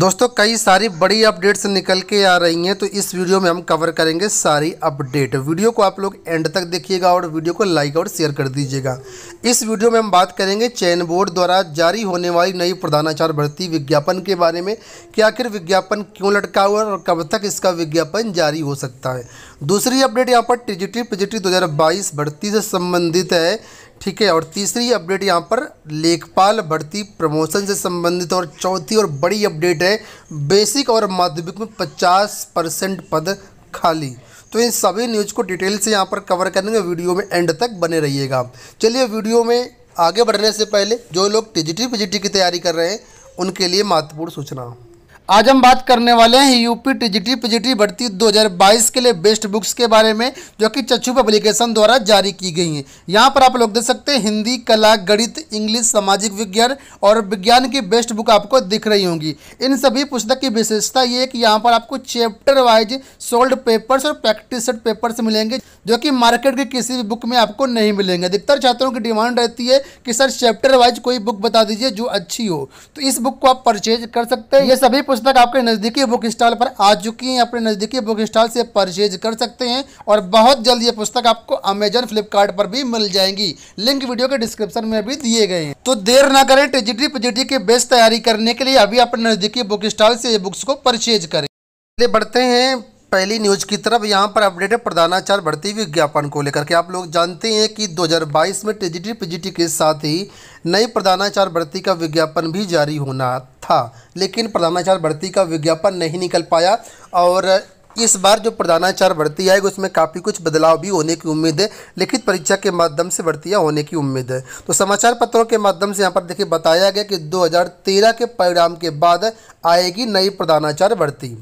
दोस्तों कई सारी बड़ी अपडेट्स निकल के आ रही हैं तो इस वीडियो में हम कवर करेंगे सारी अपडेट वीडियो को आप लोग एंड तक देखिएगा और वीडियो को लाइक और शेयर कर दीजिएगा इस वीडियो में हम बात करेंगे चयन बोर्ड द्वारा जारी होने वाली नई प्रधानाचार भर्ती विज्ञापन के बारे में कि आखिर विज्ञापन क्यों लटका हुआ है और कब तक इसका विज्ञापन जारी हो सकता है दूसरी अपडेट यहाँ पर टिजिटी पिजिटी दो भर्ती से संबंधित है ठीक है और तीसरी अपडेट यहाँ पर लेखपाल भर्ती प्रमोशन से संबंधित और चौथी और बड़ी अपडेट है बेसिक और माध्यमिक में 50 परसेंट पद खाली तो इन सभी न्यूज़ को डिटेल से यहाँ पर कवर करेंगे वीडियो में एंड तक बने रहिएगा चलिए वीडियो में आगे बढ़ने से पहले जो लोग टिजिटी पिजिटी की तैयारी कर रहे हैं उनके लिए महत्वपूर्ण सूचना आज हम बात करने वाले हैं यूपी टीजीटी पीजीटी भर्ती 2022 के लिए बेस्ट बुक्स के बारे में जो कि चच्छू पब्लिकेशन द्वारा जारी की गई हैं यहाँ पर आप लोग देख सकते हैं हिंदी कला गणित इंग्लिश सामाजिक विज्ञान और विज्ञान की बेस्ट बुक आपको दिख रही होंगी इन सभी पुस्तक की विशेषता ये कि यहाँ पर आपको चैप्टर वाइज सोल्ड पेपर्स और प्रैक्टिस सेट पेपर्स मिलेंगे जो कि मार्केट की किसी भी बुक में आपको नहीं मिलेंगे अधिकतर छात्रों की डिमांड रहती है कि सर चैप्टर वाइज कोई बुक बता दीजिए जो अच्छी हो तो इस बुक को आप परचेज कर सकते हैं ये सभी पुस्तक आपके नज़दीकी बुक स्टॉल पर आ चुकी है अपने नज़दीकी बुक स्टॉल से परचेज कर सकते हैं और बहुत जल्द ये पुस्तक आपको अमेजन फ्लिपकार्ट पर भी मिल जाएंगी लिंक वीडियो के डिस्क्रिप्शन में भी दिए गए हैं तो देर ना करें टिजिटी पिजिटी की बेस्ट तैयारी करने के लिए अभी अपने नज़दीकी बुक स्टॉल से ये बुक्स को परचेज करें बढ़ते हैं पहली न्यूज की तरफ यहाँ पर अपडेट है प्रधानाचार भर्ती विज्ञापन को लेकर के आप लोग जानते हैं कि 2022 में टीजीटी पीजीटी के साथ ही नई प्रधानाचार भर्ती का विज्ञापन भी जारी होना था लेकिन प्रधानाचार भर्ती का विज्ञापन नहीं निकल पाया और इस बार जो प्रधानाचार भर्ती आएगी उसमें काफ़ी कुछ बदलाव भी होने की उम्मीद है लिखित परीक्षा के माध्यम से भर्तियाँ होने की उम्मीद है तो समाचार पत्रों के माध्यम से यहाँ पर देखिए बताया गया कि 2013 के परिणाम के बाद आएगी नई प्रधानाचार भर्ती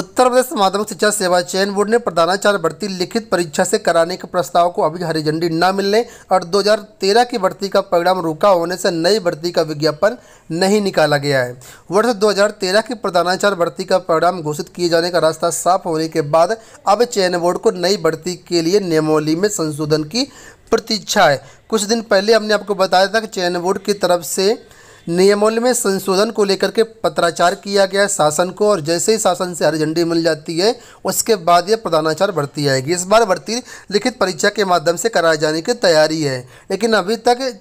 उत्तर प्रदेश माध्यमिक शिक्षा सेवा चयन बोर्ड ने प्रधानाचार्य भर्ती लिखित परीक्षा से कराने के प्रस्ताव को अभी हरी झंडी न मिलने और 2013 की भर्ती का परिणाम रुका होने से नई भर्ती का विज्ञापन नहीं निकाला गया है वर्ष 2013 की प्रधानाचार्य भर्ती का परिणाम घोषित किए जाने का रास्ता साफ होने के बाद अब चयन बोर्ड को नई भर्ती के लिए नियमावली में संशोधन की प्रतीक्षा है कुछ दिन पहले हमने आपको बताया था कि चयन बोर्ड की तरफ से नियमों में संशोधन को लेकर के पत्राचार किया गया शासन को और जैसे ही शासन से हरी झंडी मिल जाती है उसके बाद ये प्रधानाचार भर्ती आएगी इस बार भर्ती लिखित परीक्षा के माध्यम से कराए जाने की तैयारी है लेकिन अभी तक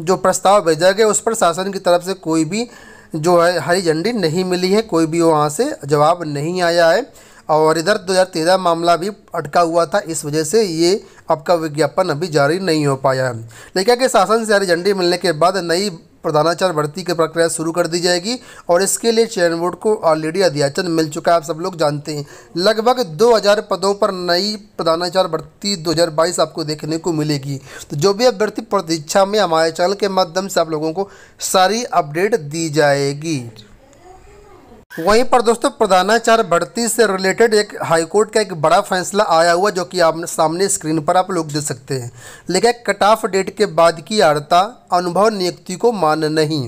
जो प्रस्ताव भेजा गया उस पर शासन की तरफ से कोई भी जो है हरी झंडी नहीं मिली है कोई भी वहाँ से जवाब नहीं आया है और इधर 2013 मामला भी अटका हुआ था इस वजह से ये आपका विज्ञापन अभी जारी नहीं हो पाया है लेकिन कि शासन से हरी झंडी मिलने के बाद नई प्रधानाचार्य भर्ती की प्रक्रिया शुरू कर दी जाएगी और इसके लिए चयन बोर्ड को ऑलरेडी अध्याचन मिल चुका है आप सब लोग जानते हैं लगभग 2000 पदों पर नई प्रधानाचार्य भर्ती 2022 आपको देखने को मिलेगी तो जो भी अभ्यर्थी प्रतीक्षा में हमारे चैनल के माध्यम से आप लोगों को सारी अपडेट दी जाएगी वहीं पर दोस्तों प्रधानाचार भर्ती से रिलेटेड एक हाईकोर्ट का एक बड़ा फैसला आया हुआ जो कि आप सामने स्क्रीन पर आप लोग देख सकते हैं लेकिन कट ऑफ डेट के बाद की आर्ता अनुभव नियुक्ति को मान नहीं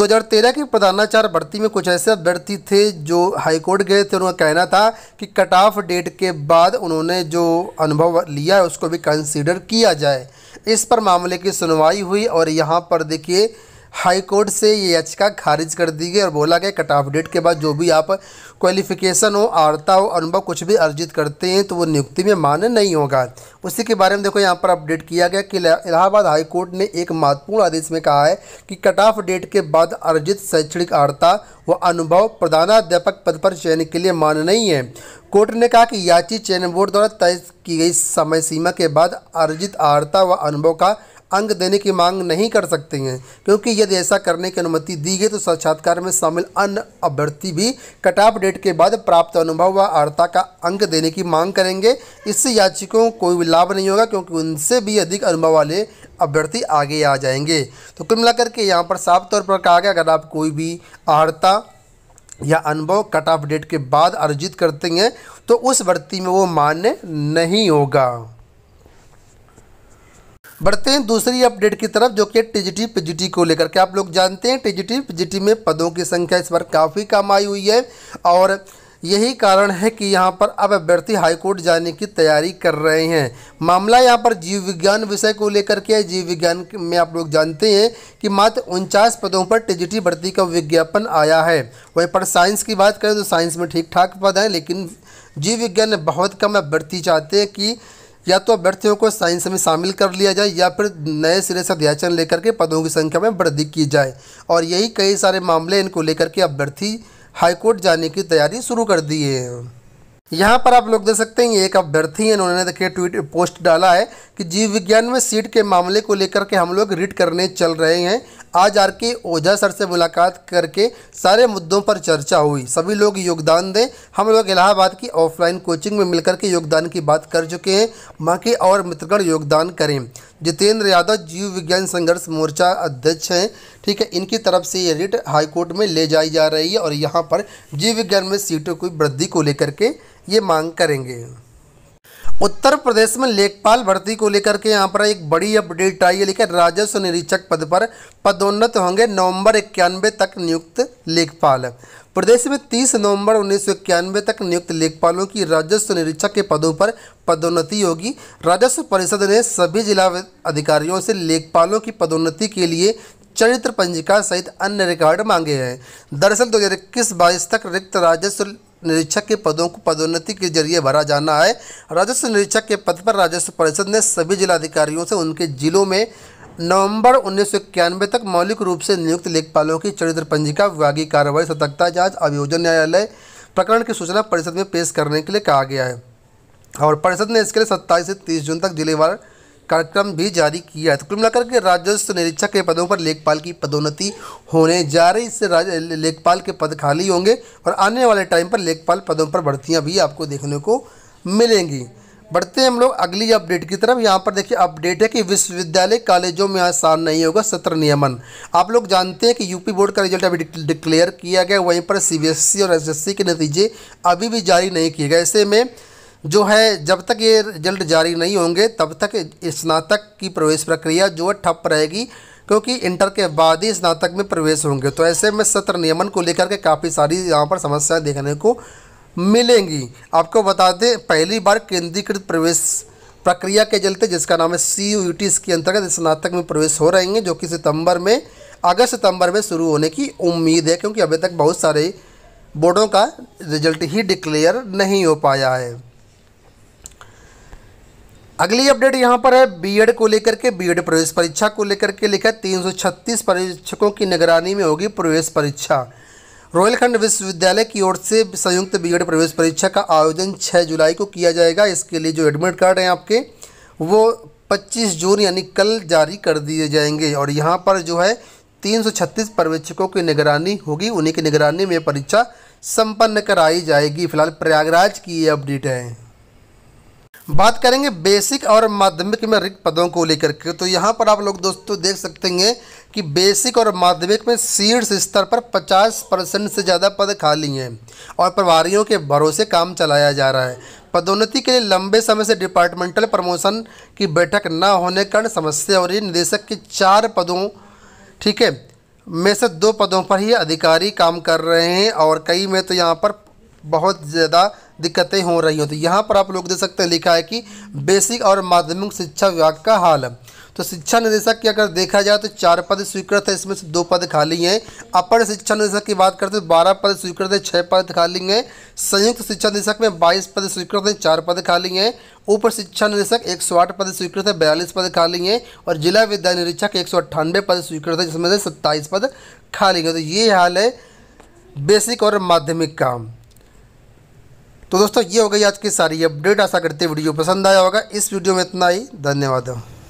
2013 की प्रधानाचार्य भर्ती में कुछ ऐसे अभ्यर्थी थे जो हाईकोर्ट गए थे उनका कहना था कि कट ऑफ डेट के बाद उन्होंने जो अनुभव लिया है उसको भी कंसिडर किया जाए इस पर मामले की सुनवाई हुई और यहाँ पर देखिए हाई कोर्ट से ये याचिका खारिज कर दी गई और बोला गया कट ऑफ डेट के बाद जो भी आप क्वालिफिकेशन हो आर्ता हो अनुभव कुछ भी अर्जित करते हैं तो वो नियुक्ति में मान्य नहीं होगा उसी के बारे में देखो यहाँ पर अपडेट किया गया कि इलाहाबाद हाई कोर्ट ने एक महत्वपूर्ण आदेश में कहा है कि कट ऑफ डेट के बाद अर्जित शैक्षणिक आर्ता व अनुभव प्रधानाध्यापक पद पर चयन के लिए मान्य नहीं है कोर्ट ने कहा कि याची चयन बोर्ड द्वारा तय की गई समय सीमा के बाद अर्जित आर्ता व अनुभव का अंग देने की मांग नहीं कर सकते हैं क्योंकि यदि ऐसा करने की अनुमति दी गई तो साक्षात्कार में शामिल अन्य अभ्यर्थी भी कट ऑफ डेट के बाद प्राप्त अनुभव व अर्ता का अंक देने की मांग करेंगे इससे याचिकों को कोई लाभ नहीं होगा क्योंकि उनसे भी अधिक अनुभव वाले अभ्यर्थी आगे आ जाएंगे तो कुल मिलाकर के यहाँ पर साफ तौर पर कहा गया अगर आप कोई भी अर्ता या अनुभव कट ऑफ डेट के बाद अर्जित करते हैं तो उस भर्ती में वो मान्य नहीं होगा बढ़ते हैं दूसरी अपडेट की तरफ जो कि टीजीटी पीजीटी को लेकर के आप लोग जानते हैं टीजीटी पीजीटी में पदों की संख्या इस बार काफ़ी कम आई हुई है और यही कारण है कि यहाँ पर अब अभ्यर्थी हाईकोर्ट जाने की तैयारी कर रहे हैं मामला यहाँ पर जीव विज्ञान विषय को लेकर के है जीव विज्ञान में आप लोग जानते हैं कि मात्र उनचास पदों पर टीजीटी भर्ती का विज्ञापन आया है वहीं पर साइंस की बात करें तो साइंस में ठीक ठाक पद हैं लेकिन जीव विज्ञान बहुत कम अभ्यर्थी चाहते हैं कि या तो अभ्यर्थियों को साइंस में शामिल कर लिया जाए या फिर नए सिरे से अध्याचन लेकर के पदों की संख्या में वृद्धि की जाए और यही कई सारे मामले इनको लेकर के अभ्यर्थी हाईकोर्ट जाने की तैयारी शुरू कर दिए हैं यहाँ पर आप लोग देख सकते हैं ये एक अभ्यर्थी हैं उन्होंने देखिए ट्वीट पोस्ट डाला है कि जीव विज्ञान में सीट के मामले को लेकर के हम लोग रीड करने चल रहे हैं आज आर के ओझा सर से मुलाकात करके सारे मुद्दों पर चर्चा हुई सभी लोग योगदान दें हम लोग इलाहाबाद की ऑफलाइन कोचिंग में मिलकर के योगदान की बात कर चुके हैं बाकी और मित्रगण योगदान करें जितेंद्र यादव जीव विज्ञान संघर्ष मोर्चा अध्यक्ष हैं ठीक है इनकी तरफ से ये रिट हाईकोर्ट में ले जाई जा रही है और यहाँ पर जीव विज्ञान में सीटों की वृद्धि को लेकर के ये मांग करेंगे उत्तर प्रदेश में लेखपाल भर्ती को लेकर के यहाँ पर एक बड़ी अपडेट आई है लेकिन राजस्व निरीक्षक पद पर पदोन्नत होंगे नवंबर इक्यानवे तक नियुक्त लेखपाल प्रदेश में 30 नवंबर उन्नीस तक नियुक्त लेखपालों की राजस्व निरीक्षक के पदों पर पदोन्नति होगी राजस्व परिषद ने सभी जिला अधिकारियों से लेखपालों की पदोन्नति के लिए चरित्र पंजिका सहित अन्य रिकॉर्ड मांगे हैं दरअसल दो हज़ार इक्कीस बाईस तक रिक्त राजस्व निरीक्षक के पदों को पदोन्नति के जरिए भरा जाना है राजस्व निरीक्षक के पद पर राजस्व परिषद ने सभी जिलाधिकारियों से उनके जिलों में नवंबर उन्नीस तक मौलिक रूप से नियुक्त लेखपालों की चरित्र पंजिका विभागीय कार्रवाई सतर्कता जांच अभियोजन न्यायालय प्रकरण की सूचना परिषद में पेश करने के लिए कहा गया है और परिषद ने इसके लिए सत्ताईस से तीस जून तक जिलेवार कार्यक्रम भी जारी किया है तो कुल मिलाकर के राजस्व निरीक्षक के पदों पर लेखपाल की पदोन्नति होने जा रही इससे लेखपाल के पद खाली होंगे और आने वाले टाइम पर लेखपाल पदों पर भर्तियाँ भी आपको देखने को मिलेंगी बढ़ते हैं हम लोग अगली अपडेट की तरफ यहाँ पर देखिए अपडेट है कि विश्वविद्यालय कॉलेजों में आसान नहीं होगा सत्र नियमन आप लोग जानते हैं कि यूपी बोर्ड का रिजल्ट अभी डिक्लेयर किया गया वहीं पर सीबीएसई और एसएससी के नतीजे अभी भी जारी नहीं किए गए ऐसे में जो है जब तक ये रिजल्ट जारी नहीं होंगे तब तक स्नातक की प्रवेश प्रक्रिया जो है ठप रहेगी क्योंकि इंटर के बाद ही स्नातक में प्रवेश होंगे तो ऐसे में सत्र नियमन को लेकर के काफ़ी सारी यहाँ पर समस्याएं देखने को मिलेंगी आपको बता दें पहली बार केंद्रीकृत प्रवेश प्रक्रिया के चलते जिसका नाम है सी यू टी इसके अंतर्गत स्नातक में प्रवेश हो रहे हैं जो कि सितंबर में अगस्त सितंबर में शुरू होने की उम्मीद है क्योंकि अभी तक बहुत सारे बोर्डों का रिजल्ट ही डिक्लेयर नहीं हो पाया है अगली अपडेट यहाँ पर है बीएड को लेकर के बीएड प्रवेश परीक्षा को लेकर के लिखा है तीन परीक्षकों की निगरानी में होगी प्रवेश परीक्षा रोयलखंड विश्वविद्यालय की ओर से संयुक्त बीएड प्रवेश परीक्षा का आयोजन 6 जुलाई को किया जाएगा इसके लिए जो एडमिट कार्ड हैं आपके वो 25 जून यानी कल जारी कर दिए जाएंगे और यहाँ पर जो है तीन पर्यवेक्षकों की निगरानी होगी उन्हीं की निगरानी में परीक्षा सम्पन्न कराई जाएगी फिलहाल प्रयागराज की ये अपडेट है बात करेंगे बेसिक और माध्यमिक में रिक्त पदों को लेकर के तो यहाँ पर आप लोग दोस्तों देख सकते हैं कि बेसिक और माध्यमिक में शीर्ष स्तर पर 50 परसेंट से ज़्यादा पद खाली हैं और प्रभारियों के भरोसे काम चलाया जा रहा है पदोन्नति के लिए लंबे समय से डिपार्टमेंटल प्रमोशन की बैठक न होने कारण समस्या हो रही निदेशक के चार पदों ठीक है में से दो पदों पर ही अधिकारी काम कर रहे हैं और कई में तो यहाँ पर बहुत ज़्यादा दिक्कतें हो रही होती यहाँ पर आप लोग दे सकते हैं लिखा है कि बेसिक और माध्यमिक शिक्षा विभाग का हाल तो शिक्षा निदेशक की अगर देखा जाए तो चार पद स्वीकृत है इसमें से दो पद खाली हैं अपर शिक्षा निदेशक की बात करते हैं तो बारह पद स्वीकृत है छः पद खाली हैं संयुक्त शिक्षा निदेशक में बाईस पद स्वीकृत हैं चार पद खाली हैं उप शिक्षा निदेशक एक सौ आठ पद स्वीकृत है बयालीस पद खाली हैं और जिला विद्या निरीक्षक एक सौ अट्ठानवे पद स्वीकृत है जिसमें से सत्ताईस पद खाली हैं तो ये हाल है बेसिक और माध्यमिक काम तो दोस्तों ये हो गई आज की सारी अपडेट आशा करते वीडियो पसंद आया होगा इस वीडियो में इतना ही धन्यवाद